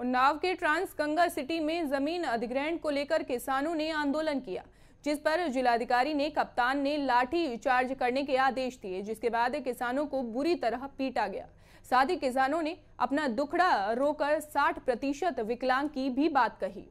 उन्नाव के ट्रांसगंगा सिटी में जमीन अधिग्रहण को लेकर किसानों ने आंदोलन किया जिस पर जिलाधिकारी ने कप्तान ने लाठी चार्ज करने के आदेश दिए जिसके बाद किसानों को बुरी तरह पीटा गया साथ ही किसानों ने अपना दुखड़ा रोकर 60 प्रतिशत विकलांग की भी बात कही